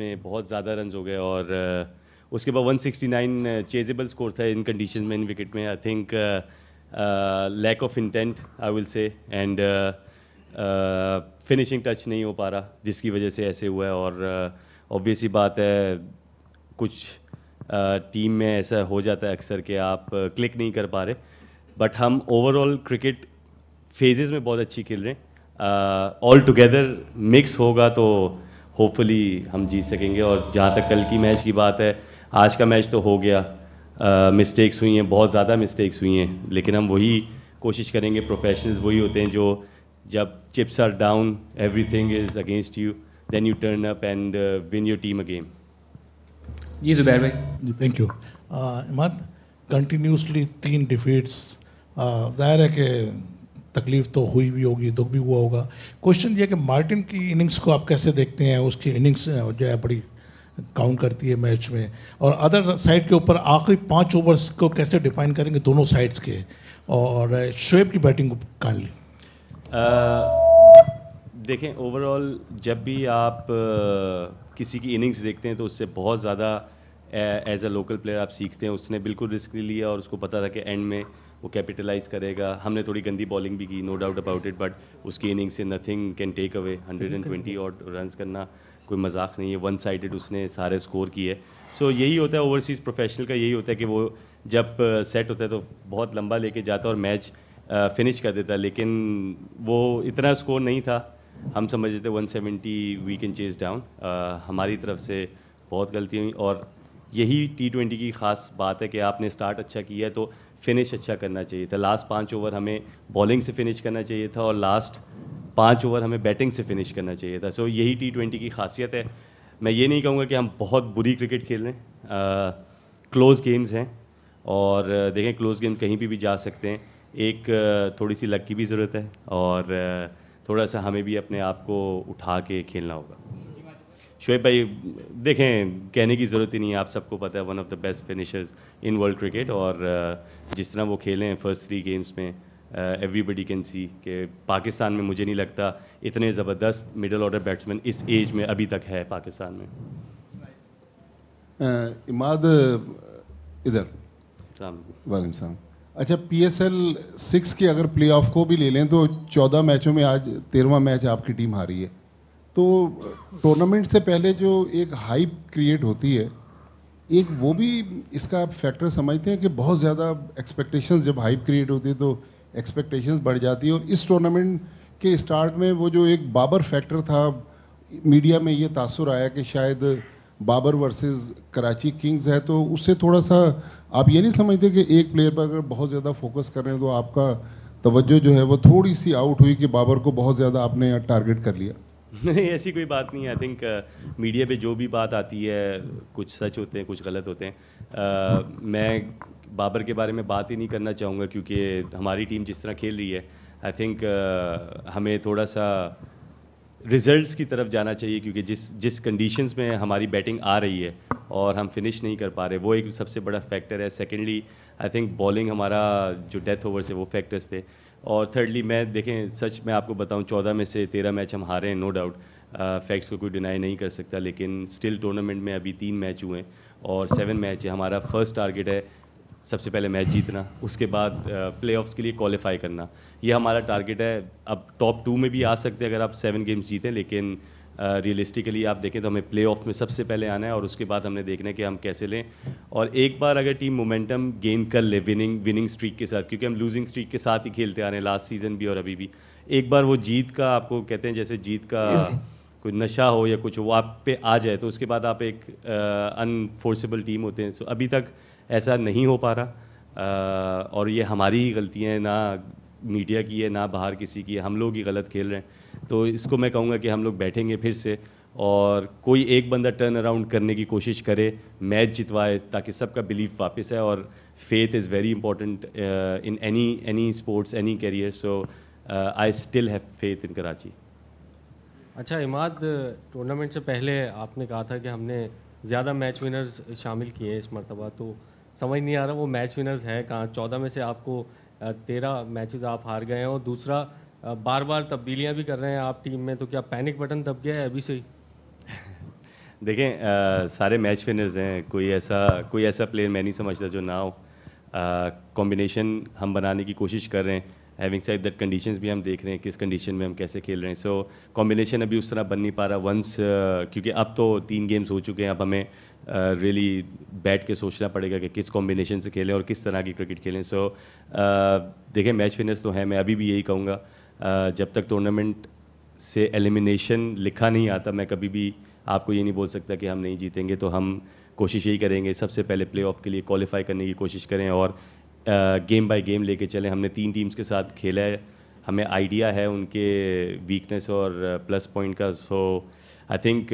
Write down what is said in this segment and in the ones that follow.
में बहुत ज़्यादा रन हो गए और उसके बाद 169 चेजेबल स्कोर था इन कंडीशन में इन विकेट में I think lack of intent I will say and finishing touch नहीं हो पा रहा जिसकी वजह से ऐसे हुआ है और ऑब्वियसली uh, बात है कुछ टीम में ऐसा हो जाता है अक्सर कि आप क्लिक uh, नहीं कर पा रहे बट हम ओवरऑल क्रिकेट फेजेस में बहुत अच्छी खेल रहे हैं ऑल टुगेदर मिक्स होगा तो होपफुली हम जीत सकेंगे और जहाँ तक कल की मैच की बात है आज का मैच तो हो गया मिस्टेक्स uh, हुई हैं बहुत ज़्यादा मिस्टेक्स हुई हैं लेकिन हम वही कोशिश करेंगे प्रोफेशनल्स वही होते हैं जो जब chips are down everything is against you then you turn up and win your team a game जी जुबैर भाई थैंक यू इमाद कंटिन्यूसली तीन डिफीट्स ज़ाहिर है कि तकलीफ तो हुई भी होगी दुख भी हुआ होगा क्वेश्चन ये कि मार्टिन की इनिंग्स को आप कैसे देखते हैं उसकी इनिंग्स जो है बड़ी काउंट करती है मैच में और अदर साइड के ऊपर आखिरी पाँच ओवर्स को कैसे डिफाइन करेंगे दोनों साइड्स के और शुएब की बैटिंग ली देखें ओवरऑल जब भी आप आ, किसी की इनिंग्स देखते हैं तो उससे बहुत ज़्यादा एज अ लोकल प्लेयर आप सीखते हैं उसने बिल्कुल रिस्क लिया और उसको पता था कि एंड में वो कैपिटलाइज करेगा हमने थोड़ी गंदी बॉलिंग भी की no doubt about it but उसकी इनिंग से nothing can take away hundred and twenty और रन करना कोई मजाक नहीं है वन साइडेड उसने सारे स्कोर किए सो so, यही होता है ओवरसीज़ प्रोफेशनल का यही होता है कि वो जब सेट uh, होता है तो बहुत लंबा लेके जाता और मैच फिनिश uh, कर देता लेकिन वो इतना स्कोर नहीं था हम समझते one seventy we can chase down हमारी तरफ से बहुत गलती हुई और यही टी ट्वेंटी की खास बात है कि आपने स्टार्ट अच्छा किया है तो फिनिश अच्छा करना चाहिए था लास्ट पाँच ओवर हमें बॉलिंग से फिनिश करना चाहिए था और लास्ट पाँच ओवर हमें बैटिंग से फिनिश करना चाहिए था सो यही टी ट्वेंटी की खासियत है मैं ये नहीं कहूँगा कि हम बहुत बुरी क्रिकेट खेल रहे हैं क्लोज़ गेम्स हैं और देखें क्लोज़ गेम कहीं भी भी जा सकते हैं एक थोड़ी सी लक की भी ज़रूरत है और थोड़ा सा हमें भी अपने आप को उठा के खेलना होगा शोएब भाई देखें कहने की ज़रूरत ही नहीं है आप सबको पता है one of the best finishers in world cricket और uh, जिस तरह वो खेले हैं फर्स्ट थ्री गेम्स में एवरीबडी कैन सी कि पाकिस्तान में मुझे नहीं लगता इतने ज़बरदस्त मिडल ऑर्डर बैट्समैन इस एज में अभी तक है पाकिस्तान में uh, इमाद uh, इधर वालेकुम साहब अच्छा पी एस एल सिक्स के अगर प्ले ऑफ को भी ले लें तो चौदह मैचों में आज तेरहवा मैच आपकी टीम हारी है तो टूर्नामेंट से पहले जो एक हाइप क्रिएट होती है एक वो भी इसका आप फैक्टर समझते हैं कि बहुत ज़्यादा एक्सपेक्टेशंस जब हाइप क्रिएट होती है तो एक्सपेक्टेशंस बढ़ जाती है और इस टूर्नामेंट के स्टार्ट में वो जो एक बाबर फैक्टर था मीडिया में ये तासर आया कि शायद बाबर वर्सेस कराची किंग्स है तो उससे थोड़ा सा आप ये नहीं समझते कि एक प्लेयर पर अगर बहुत ज़्यादा फोकस कर रहे हैं तो आपका तवज्जो जो है वो थोड़ी सी आउट हुई कि बाबर को बहुत ज़्यादा आपने टारगेट कर लिया नहीं ऐसी कोई बात नहीं आई थिंक मीडिया पे जो भी बात आती है कुछ सच होते हैं कुछ गलत होते हैं uh, मैं बाबर के बारे में बात ही नहीं करना चाहूँगा क्योंकि हमारी टीम जिस तरह खेल रही है आई थिंक uh, हमें थोड़ा सा रिजल्ट्स की तरफ जाना चाहिए क्योंकि जिस जिस कंडीशंस में हमारी बैटिंग आ रही है और हम फिनिश नहीं कर पा रहे वो एक सबसे बड़ा फैक्टर है सेकेंडली आई थिंक बॉलिंग हमारा जो डेथ ओवर्स है वो फैक्टर्स थे और थर्डली मैं देखें सच मैं आपको बताऊं चौदह में से तेरह मैच हम हारे हैं नो डाउट फैक्ट्स को कोई डिनाई नहीं कर सकता लेकिन स्टिल टूर्नामेंट में अभी तीन मैच हुए हैं और सेवन मैच है हमारा फर्स्ट टारगेट है सबसे पहले मैच जीतना उसके बाद प्ले uh, के लिए क्वालिफाई करना ये हमारा टारगेट है अब टॉप टू में भी आ सकते हैं अगर आप सेवन गेम्स जीतें लेकिन रियलिस्टिकली uh, आप देखें तो हमें प्ले में सबसे पहले आना है और उसके बाद हमने देखना है कि हम कैसे लें और एक बार अगर टीम मोमेंटम गेन कर ले विनिंग विनिंग स्ट्रीक के साथ क्योंकि हम लूजिंग स्ट्रीक के साथ ही खेलते आ रहे हैं लास्ट सीजन भी और अभी भी एक बार वो जीत का आपको कहते हैं जैसे जीत का कोई नशा हो या कुछ वो आप पे आ जाए तो उसके बाद आप एक अनफोर्सेबल टीम होते हैं सो अभी तक ऐसा नहीं हो पा रहा आ, और ये हमारी ही गलतियाँ ना मीडिया की है ना बाहर किसी की है हम लोग ही गलत खेल रहे हैं तो इसको मैं कहूँगा कि हम लोग बैठेंगे फिर से और कोई एक बंदा टर्न अराउंड करने की कोशिश करे मैच जितवाए ताकि सबका बिलीफ वापस है और faith is very important in any any sports any career so I still have faith in Karachi अच्छा इमाद टूर्नामेंट से पहले आपने कहा था कि हमने ज़्यादा मैच विनर्स शामिल किए इस मरतबा तो समझ नहीं आ रहा वो मैच विनर्स हैं कहाँ चौदह में से आपको uh, तेरह मैचेस आप हार गए हैं और दूसरा uh, बार बार तब्दीलियां भी कर रहे हैं आप टीम में तो क्या पैनिक बटन दब गया है अभी से ही देखें आ, सारे मैच विनर्स हैं कोई ऐसा कोई ऐसा प्लेयर मैं नहीं समझता जो ना हो कॉम्बिनेशन हम बनाने की कोशिश कर रहे हैं हैविंग साइड दैट कंडीशंस भी हम देख रहे हैं किस कंडीशन में हम कैसे खेल रहे हैं सो so, कॉम्बिनेशन अभी उस तरह बन नहीं पा रहा वंस uh, क्योंकि अब तो तीन गेम्स हो चुके हैं अब हमें रियली uh, really बैठ के सोचना पड़ेगा कि किस कॉम्बिनेशन से खेलें और किस तरह की क्रिकेट खेलें सो so, uh, देखें मैच विनर्स तो हैं मैं अभी भी यही कहूँगा uh, जब तक टूर्नामेंट से एलिमिनेशन लिखा नहीं आता मैं कभी भी uh, आपको ये नहीं बोल सकता कि हम नहीं जीतेंगे तो हम कोशिश यही करेंगे सबसे पहले प्ले के लिए क्वालिफाई करने की कोशिश करें और गेम बाय गेम लेके चलें हमने तीन टीम्स के साथ खेला है हमें आइडिया है उनके वीकनेस और प्लस पॉइंट का so I think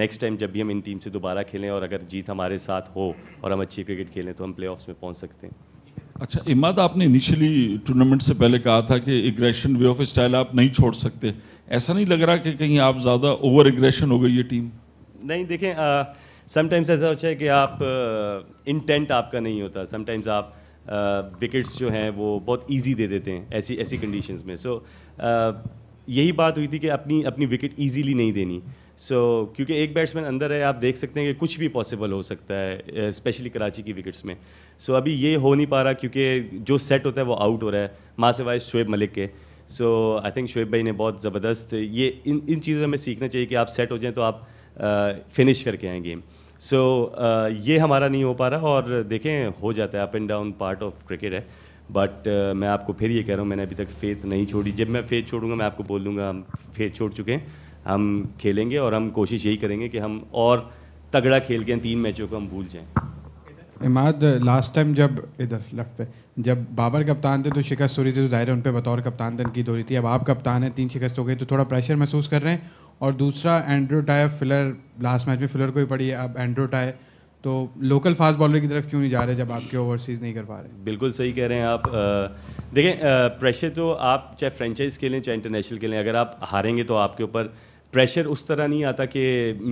next time जब भी हम इन टीम से दोबारा खेलें और अगर जीत हमारे साथ हो और हम अच्छी क्रिकेट खेलें तो हम प्ले में पहुंच सकते हैं अच्छा इमाद आपने इनिशियली टूर्नामेंट से पहले कहा था कि एग्रेशन वे ऑफ स्टाइल आप नहीं छोड़ सकते ऐसा नहीं लग रहा कि कहीं आप ज़्यादा ओवर एग्रेशन हो गई ये टीम नहीं देखें समटाइम्स ऐसा होता है कि आप इंटेंट आपका नहीं होता समटाइम्स आप विकेट्स जो हैं वो बहुत इजी दे देते हैं ऐसी ऐसी कंडीशंस में सो so, यही बात हुई थी कि अपनी अपनी विकेट इजीली नहीं देनी सो so, क्योंकि एक बैट्समैन अंदर है आप देख सकते हैं कि कुछ भी पॉसिबल हो सकता है स्पेशली कराची की विकेट्स में सो so, अभी ये हो नहीं पा रहा क्योंकि जो सेट होता है वो आउट हो रहा है माँ से वाइज शुएब मलिक के सो आई थिंक शुएब भाई ने बहुत ज़बरदस्त ये इन इन चीज़ों में सीखना चाहिए कि आप सेट हो जाएं तो आप फिनिश करके आएँ गेम सो so, ये हमारा नहीं हो पा रहा और देखें हो जाता है up and down part of cricket है बट uh, मैं आपको फिर ये कह रहा हूँ मैंने अभी तक फेथ नहीं छोड़ी जब मैं फेथ छोड़ूंगा मैं आपको बोल दूँगा हम फेथ छोड़ चुके हैं हम खेलेंगे और हम कोशिश यही करेंगे कि हम और तगड़ा खेल के तीन मैचों को हम भूल जाएँ इमाद लास्ट टाइम जब इधर लेफ्ट पे जब बाबर कप्तान थे तो शिकस्त हो रही थी तो जाहिर है उन पर बतौर कप्तान तनकीद हो रही थी अब आप कप्तान हैं तीन शिकस्त हो गई तो थोड़ा प्रेशर महसूस कर रहे हैं और दूसरा एंड्रो टाय फिलर लास्ट मैच में फिलर को ही पड़ी है अब एंड्रो टाय तो लोकल फास्ट बॉलर की तरफ क्यों नहीं जा रहे जब आपके ओवरसीज़ नहीं कर पा रहे बिल्कुल सही कह रहे हैं आप देखें प्रेशर तो आप चाहे फ्रेंचाइज के चाहे इंटरनेशनल के अगर आप हारेंगे तो आपके ऊपर प्रेशर उस तरह नहीं आता कि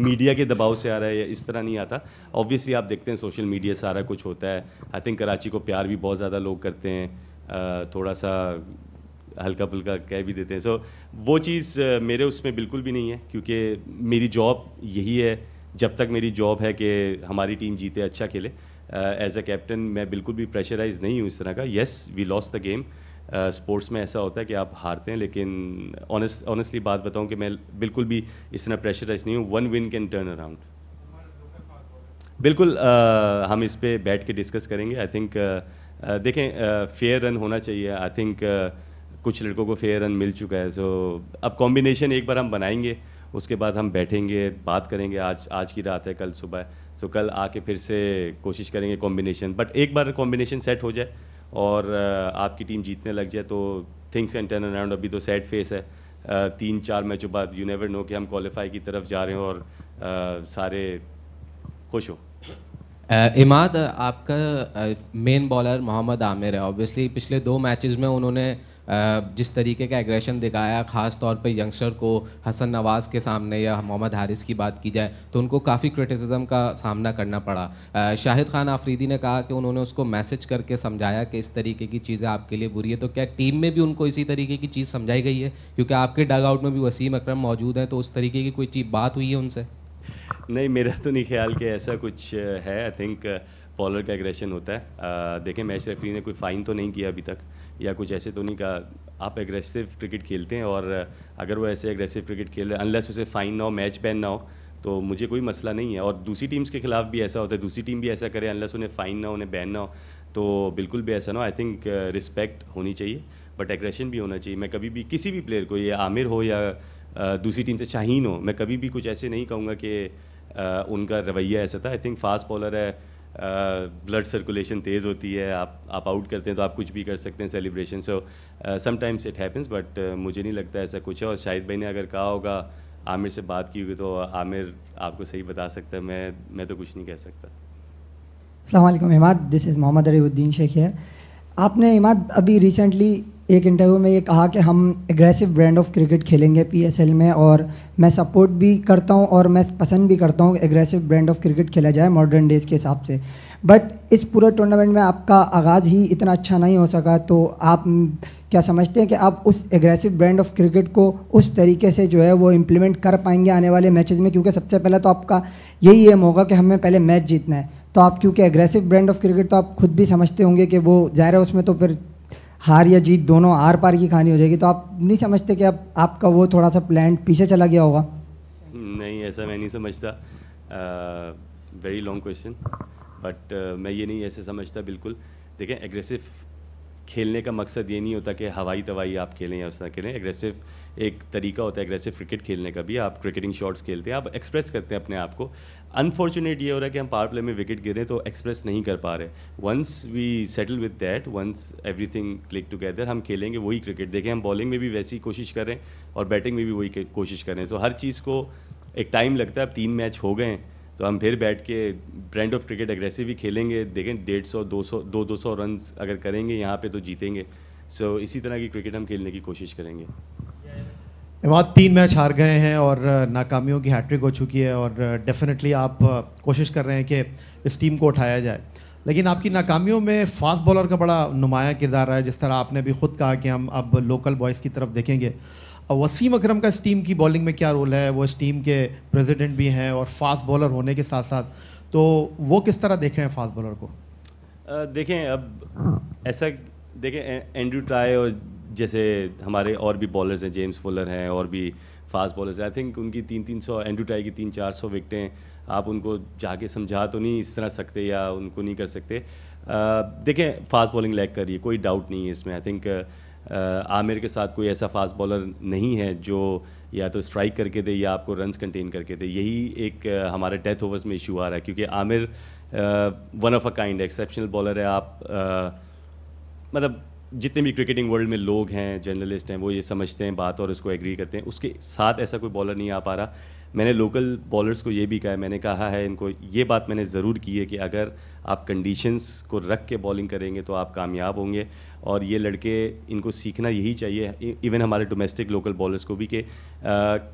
मीडिया के दबाव से आ रहा है या इस तरह नहीं आता ऑब्वियसली आप देखते हैं सोशल मीडिया सारा कुछ होता है आई थिंक कराची को प्यार भी बहुत ज़्यादा लोग करते हैं थोड़ा सा हल्का फुल्का कह भी देते हैं सो so, वो चीज़ मेरे उसमें बिल्कुल भी नहीं है क्योंकि मेरी जॉब यही है जब तक मेरी जॉब है कि हमारी टीम जीते अच्छा खेले एज अ कैप्टन मैं बिल्कुल भी प्रेशराइज नहीं हूँ इस तरह का yes we lost the game sports में ऐसा होता है कि आप हारते हैं लेकिन ऑनेस्ट ऑनेस्टली बात बताऊं कि मैं बिल्कुल भी इस तरह प्रेशराइज नहीं हूँ one win can turn around बिल्कुल uh, हम इस पर बैठ के डिस्कस करेंगे आई थिंक देखें फेयर रन होना चाहिए आई थिंक कुछ लड़कों को फेयर रन मिल चुका है सो so, अब कॉम्बिनेशन एक बार हम बनाएंगे उसके बाद हम बैठेंगे बात करेंगे आज आज की रात है कल सुबह तो so, कल आके फिर से कोशिश करेंगे कॉम्बिनेशन बट एक बार कॉम्बिनेशन सेट हो जाए और आपकी टीम जीतने लग जाए तो थिंग्स एंड टर्न अराउंड अभी तो सैड फेस है तीन चार मैचों बाद यू नेवर नो कि हम क्वालिफाई की तरफ जा रहे हैं और सारे खुश हो इमाद आपका मेन बॉलर मोहम्मद आमिर है ऑब्वियसली पिछले दो मैचेस में उन्होंने जिस तरीके का एग्रेशन दिखाया ख़ास तौर पर यंगस्टर को हसन नवाज़ के सामने या मोहम्मद हारिस की बात की जाए तो उनको काफ़ी क्रिटिसिज्म का सामना करना पड़ा शाहिद खान आफरीदी ने कहा कि उन्होंने उसको मैसेज करके समझाया कि इस तरीके की चीज़ें आपके लिए बुरी है तो क्या टीम में भी उनको इसी तरीके की चीज़ समझाई गई है क्योंकि आपके डग आउट में भी वसीम अक्रम मौजूद हैं तो उस तरीके की कोई चीज़ बात हुई है उनसे नहीं मेरा तो नहीं ख्याल कि ऐसा कुछ है आई थिंक बॉलर का एग्रेशन होता है देखें मैच रेफरी ने कोई फ़ाइन तो नहीं किया अभी तक या कुछ ऐसे तो नहीं कहा आप एग्रेसिव क्रिकेट खेलते हैं और अगर वो ऐसे एग्रेसिव क्रिकेट खेल रहे अनलेस उसे फाइन ना हो मैच बैन ना हो तो मुझे कोई मसला नहीं है और दूसरी टीम्स के खिलाफ भी ऐसा होता है दूसरी टीम भी ऐसा करे अनलेस उन्हें फ़ाइन ना उन्हें बैन ना हो तो बिल्कुल भी ऐसा ना हो आई थिंक रिस्पेक्ट होनी चाहिए बट एग्रेशन भी होना चाहिए मैं कभी भी किसी भी प्लेयर को ये आमिर हो या uh, दूसरी टीम से शाहीन हो मैं कभी भी कुछ ऐसे नहीं कहूँगा कि uh, उनका रवैया ऐसा था आई थिंक फास्ट बॉलर है ब्लड सर्कुलेशन तेज़ होती है आप आप आउट करते हैं तो आप कुछ भी कर सकते हैं celebration so sometimes it happens but मुझे नहीं लगता ऐसा कुछ है और शाहिद भाई ने अगर कहा होगा आमिर से बात की होगी तो आमिर आपको सही बता सकता है मैं मैं तो कुछ नहीं कह सकता अल्लाम इमाद दिस इज़ मोहम्मद अरेउद्दीन शेख है आपने इमाद अभी रिसेंटली एक इंटरव्यू में ये कहा कि हम एग्रेसिव ब्रांड ऑफ क्रिकेट खेलेंगे पीएसएल में और मैं सपोर्ट भी करता हूँ और मैं पसंद भी करता हूँ एग्रेसिव ब्रांड ऑफ क्रिकेट खेला जाए मॉडर्न डेज़ के हिसाब से बट इस पूरे टूर्नामेंट में आपका आगाज़ ही इतना अच्छा नहीं हो सका तो आप क्या समझते हैं कि आप उस एग्रेसिव ब्रांड ऑफ क्रिकेट को उस तरीके से जो है वो इम्प्लीमेंट कर पाएंगे आने वाले मैचेज़ में क्योंकि सबसे पहले तो आपका यही एम होगा कि हमें पहले मैच जीतना है तो आप क्योंकि एग्रेसिव ब्रांड ऑफ क्रिकेट तो आप खुद भी समझते होंगे कि वो ज़ाहिर है उसमें तो फिर हार या जीत दोनों आर पार की कहानी हो जाएगी तो आप नहीं समझते कि आप, आपका वो थोड़ा सा प्लान पीछे चला गया होगा नहीं ऐसा मैं नहीं समझता वेरी लॉन्ग क्वेश्चन बट मैं ये नहीं ऐसे समझता बिल्कुल देखें एग्रेसिव खेलने का मकसद ये नहीं होता कि हवाई तवाई आप खेलें या उस तरह खेलें एग्रेसिव एक तरीका होता है एग्रेसिव क्रिकेट खेलने का भी आप क्रिकेटिंग शॉट्स खेलते हैं आप एक्सप्रेस करते हैं अपने आप को अनफॉर्चुनेट ये हो रहा है कि हम पावर प्ले में विकेट गिरें तो एक्सप्रेस नहीं कर पा रहे once we settle with that once everything click together हम खेलेंगे वही क्रिकेट देखें हम बॉलिंग में भी वैसी कोशिश करें और बैटिंग में भी वही कोशिश करें तो हर चीज़ को एक टाइम लगता है अब तीन मैच हो गए तो हम फिर बैठ के ब्रांड ऑफ क्रिकेट अग्रेसिव ही खेलेंगे देखें डेढ़ सौ दो सौ दो दो सौ रन अगर करेंगे यहाँ पे तो जीतेंगे सो so, इसी तरह की क्रिकेट हम खेलने की कोशिश करेंगे इमाद तीन मैच हार गए हैं और नाकामियों की हैट्रिक हो चुकी है और डेफिनेटली आप कोशिश कर रहे हैं कि इस टीम को उठाया जाए लेकिन आपकी नाकामियों में फास्ट बॉलर का बड़ा नुमाया किरदार रहा है जिस तरह आपने भी खुद कहा कि हम अब लोकल बॉयज़ की तरफ देखेंगे वसीम अकरम का इस टीम की बॉलिंग में क्या रोल है वो इस टीम के प्रेसिडेंट भी हैं और फास्ट बॉलर होने के साथ साथ तो वो किस तरह देख रहे हैं फास्ट बॉलर को आ, देखें अब ऐसा देखें एंड्रू टाई और जैसे हमारे और भी बॉलर्स हैं जेम्स फुलर हैं और भी फास्ट बॉलर्स हैं आई थिंक उनकी तीन तीन सौ टाई की तीन चार सौ विकटें आप उनको जाके समझा तो नहीं इस तरह सकते या उनको नहीं कर सकते देखें फास्ट बॉलिंग लैग कर रही है कोई डाउट नहीं है इसमें आई थिंक आमिर के साथ कोई ऐसा फास्ट बॉलर नहीं है जो या तो स्ट्राइक करके दे या आपको रन्स कंटेन करके दे यही एक हमारे डेथ ओवर्स में इशू आ रहा है क्योंकि Aamir one of a kind exceptional bowler है आप मतलब जितने भी क्रिकेटिंग वर्ल्ड में लोग हैं जर्नलिस्ट हैं वो ये समझते हैं बात और उसको एग्री करते हैं उसके साथ ऐसा कोई बॉलर नहीं आ पा रहा मैंने लोकल बॉलर्स को ये भी कहा है मैंने कहा है इनको ये बात मैंने ज़रूर की है कि अगर आप कंडीशंस को रख के बॉलिंग करेंगे तो आप कामयाब होंगे और ये लड़के इनको सीखना यही चाहिए इवन हमारे डोमेस्टिक लोकल बॉलर्स को भी कि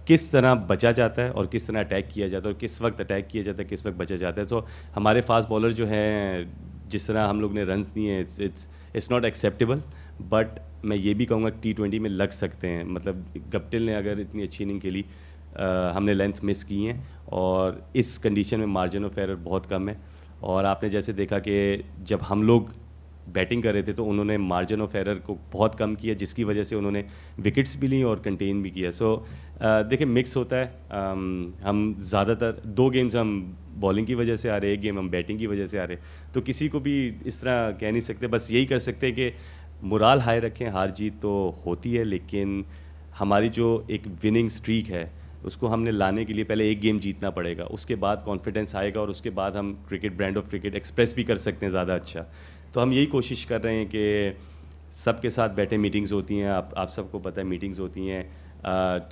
किस तरह बचा जाता है और किस तरह अटैक किया जाता है और किस वक्त अटैक किया जाता है किस वक्त बचा जाता है तो हमारे फास्ट बॉलर जो हैं जिस तरह हम लोग ने रनस दिए it's it's it's not acceptable but मैं ये भी कहूँगा टी ट्वेंटी में लग सकते हैं मतलब गप्टिल ने अगर इतनी अच्छी इनिंग खेली हमने लेंथ मिस की हैं और इस कंडीशन में मार्जिन ऑफ एरर बहुत कम है और आपने जैसे देखा कि जब हम लोग बैटिंग कर रहे थे तो उन्होंने मार्जिन ऑफ एरर को बहुत कम किया जिसकी वजह से उन्होंने विकेट्स भी ली और कंटेन भी किया सो देखिए मिक्स होता है हम ज़्यादातर दो गेम्स हम बॉलिंग की वजह से आ रहे एक गेम हम बैटिंग की वजह से आ रहे तो किसी को भी इस तरह कह नहीं सकते बस यही कर सकते कि मुराल हाई रखें हार जीत तो होती है लेकिन हमारी जो एक विनिंग स्ट्रीक है उसको हमने लाने के लिए पहले एक गेम जीतना पड़ेगा उसके बाद कॉन्फिडेंस आएगा और उसके बाद हम cricket brand of cricket express भी कर सकते हैं ज़्यादा अच्छा तो हम यही कोशिश कर रहे हैं कि सबके साथ बैठे मीटिंग्स होती हैं आप आप सबको पता है मीटिंग्स होती हैं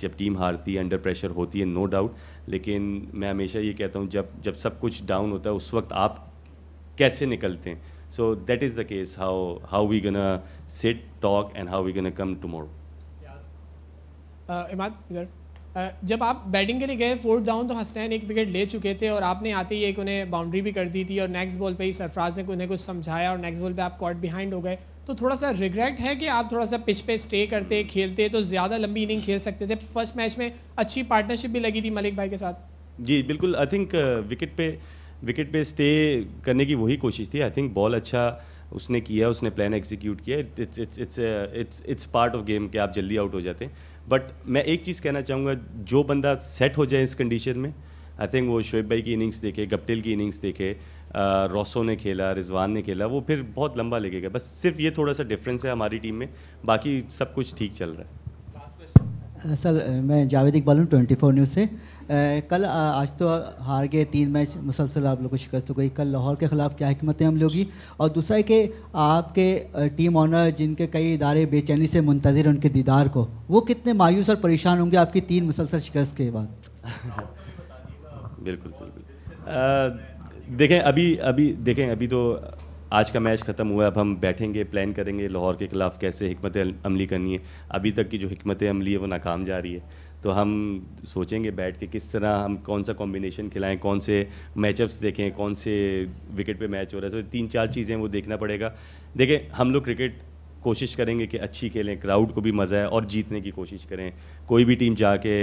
जब टीम हारती है अंडर प्रेशर होती है नो डाउट लेकिन मैं हमेशा ये कहता हूँ जब जब सब कुछ डाउन होता है उस वक्त आप कैसे निकलते हैं so that is the case how how we gonna sit talk and how we gonna come to more uh, जब आप बैटिंग के लिए गए फोर्थ डाउन तो हसनैन एक विकेट ले चुके थे और आपने आते ही एक उन्हें बाउंड्री भी कर दी थी और नेक्स्ट बॉल पे ही सरफराज ने उन्हें कुछ समझाया और नेक्स्ट बॉल पे आप कॉट बिहाइंड हो गए तो थोड़ा सा रिग्रेट है कि आप थोड़ा सा पिच पे स्टे करते खेलते तो ज़्यादा लंबी इनिंग खेल सकते थे फर्स्ट मैच में अच्छी पार्टनरशिप भी लगी थी मलिक भाई के साथ जी बिल्कुल आई थिंक विकेट पे विकेट पे स्टे करने की वही कोशिश थी आई थिंक बॉल अच्छा उसने किया उसने प्लान एग्जीक्यूट किया it's it's it's it's part of game कि आप जल्दी आउट हो जाते हैं बट मैं एक चीज़ कहना चाहूँगा जो बंदा सेट हो जाए इस कंडीशन में आई थिंक वो शोएब भाई की इनिंग्स देखे गप्टिल की इनिंग्स देखे रोसो ने खेला रिजवान ने खेला वो फिर बहुत लंबा लगेगा बस सिर्फ ये थोड़ा सा डिफरेंस है हमारी टीम में बाकी सब कुछ ठीक चल रहा है सर मैं जावेद इकबाल हूँ ट्वेंटी फोर न्यूज़ से आ, कल आ, आज तो हार गए तीन मैच मुसलसल आप लोग को शिकस्त हो गई कल लाहौर के ख़िलाफ़ क्या हमतें हम लोग की और दूसरा है कि आपके टीम ऑनर जिनके कई इदारे बेचैनी से मुंतजर उनके दीदार को वो कितने मायूस और परेशान होंगे आपकी तीन मुसलसल शिकस्त के बाद बिल्कुल बिल्कुल देखें अभी अभी देखें अभी तो आज का मैच ख़त्म हुआ अब हम बैठेंगे प्लान करेंगे लाहौर के खिलाफ कैसे हमत अमली करनी है अभी तक की जो हमत अमली है वो नाकाम जा रही है तो हम सोचेंगे बैठ के किस तरह हम कौन सा कॉम्बिनेशन खिलाएं कौन से मैचअप्स देखें कौन से विकेट पे मैच हो रहा है सो तो तीन चार चीज़ें वो देखना पड़ेगा देखें हम लोग क्रिकेट कोशिश करेंगे कि अच्छी खेलें क्राउड को भी मज़ा है और जीतने की कोशिश करें कोई भी टीम जाके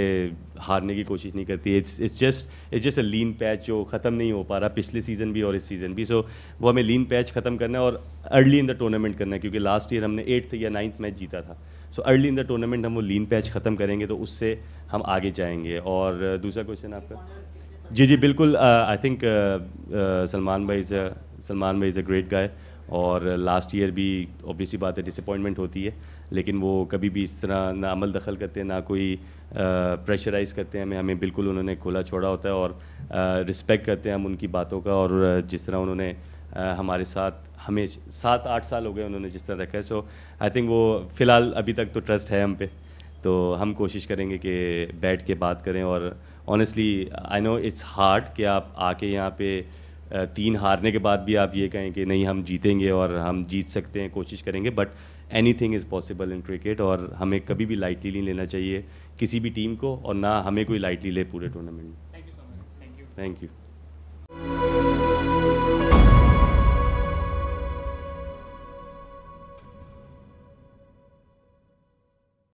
हारने की कोशिश नहीं करती it's it's just it's just a lean patch जो ख़त्म नहीं हो पा रहा पिछले सीज़न भी और इस सीज़न भी सो so, वो हमें लीन पैच ख़त्म करना है और अर्ली इन द टूर्नामेंट करना है क्योंकि लास्ट ईयर हमने एट्थ या नाइन्थ मैच जीता था so early in the tournament हम वो लीन पैच ख़त्म करेंगे तो उससे हम आगे जाएंगे और दूसरा क्वेश्चन आपका जी जी बिल्कुल I uh, think uh, uh, Salman भाई इज़ सलमान भाई इज़ अ ग्रेट गाय और लास्ट ईयर भी ऑब्वियसली बात है डिसअपॉइंटमेंट होती है लेकिन वो कभी भी इस तरह ना अमल दखल करते हैं ना कोई प्रेशराइज़ करते हैं हमें हमें बिल्कुल उन्होंने खुला छोड़ा होता है और रिस्पेक्ट करते हैं हम उनकी बातों का और जिस तरह उन्होंने हमारे साथ हमें सात आठ साल हो गए उन्होंने जिस तरह रखा है सो आई थिंक वो फ़िलहाल अभी तक तो ट्रस्ट है हम पे तो हम कोशिश करेंगे कि बैठ के बात करें और honestly I know it's hard कि आप आके यहाँ पर तीन हारने के बाद भी आप ये कहें कि नहीं हम जीतेंगे और हम जीत सकते हैं कोशिश करेंगे but anything is possible in cricket और हमें कभी भी लाइटली नहीं लेना चाहिए किसी भी टीम को और ना हमें कोई लाइटली ले पूरे टूर्नामेंट में थैंक यू